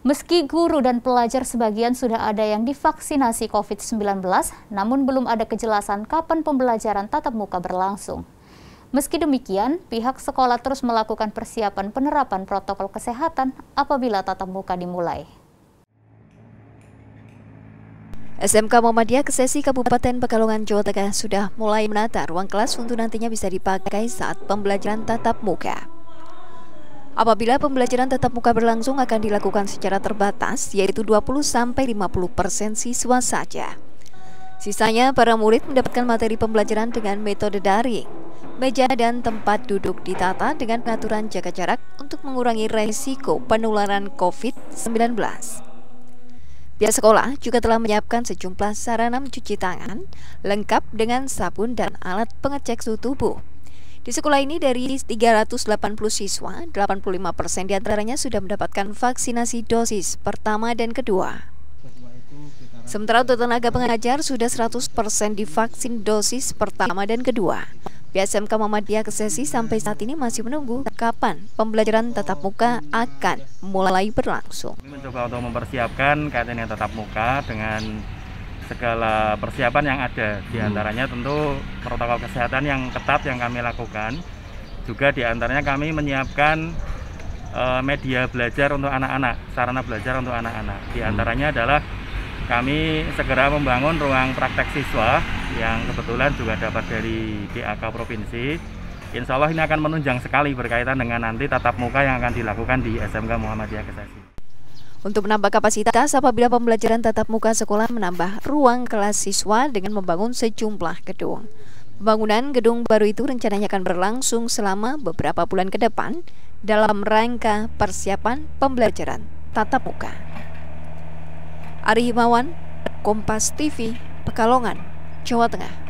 Meski guru dan pelajar sebagian sudah ada yang divaksinasi COVID-19, namun belum ada kejelasan kapan pembelajaran tatap muka berlangsung. Meski demikian, pihak sekolah terus melakukan persiapan penerapan protokol kesehatan apabila tatap muka dimulai. SMK Muhammadiyah Kesesi Kabupaten Pekalongan Jawa Tengah sudah mulai menata ruang kelas untuk nantinya bisa dipakai saat pembelajaran tatap muka. Apabila pembelajaran tetap muka berlangsung akan dilakukan secara terbatas, yaitu 20-50% siswa saja. Sisanya, para murid mendapatkan materi pembelajaran dengan metode daring. Meja dan tempat duduk ditata dengan pengaturan jaga jarak untuk mengurangi resiko penularan COVID-19. Pihak sekolah juga telah menyiapkan sejumlah sarana mencuci tangan, lengkap dengan sabun dan alat pengecek suhu tubuh di sekolah ini dari 380 siswa, 85% diantaranya sudah mendapatkan vaksinasi dosis pertama dan kedua. Sementara untuk tenaga pengajar sudah 100% divaksin dosis pertama dan kedua. PSMK Muhammadiyah Kesesi sampai saat ini masih menunggu kapan pembelajaran tatap muka akan mulai berlangsung. Mencoba untuk mempersiapkan yang tatap muka dengan segala persiapan yang ada diantaranya hmm. tentu protokol kesehatan yang ketat yang kami lakukan juga diantaranya kami menyiapkan uh, media belajar untuk anak-anak sarana belajar untuk anak-anak diantaranya hmm. adalah kami segera membangun ruang praktek siswa yang kebetulan juga dapat dari DAK Provinsi. Insya Allah ini akan menunjang sekali berkaitan dengan nanti tatap muka yang akan dilakukan di SMK Muhammadiyah Kesasi. Untuk menambah kapasitas apabila pembelajaran tatap muka sekolah menambah ruang kelas siswa dengan membangun sejumlah gedung. Pembangunan gedung baru itu rencananya akan berlangsung selama beberapa bulan ke depan dalam rangka persiapan pembelajaran tatap muka. Ari Himawan, Kompas TV, Pekalongan, Jawa Tengah.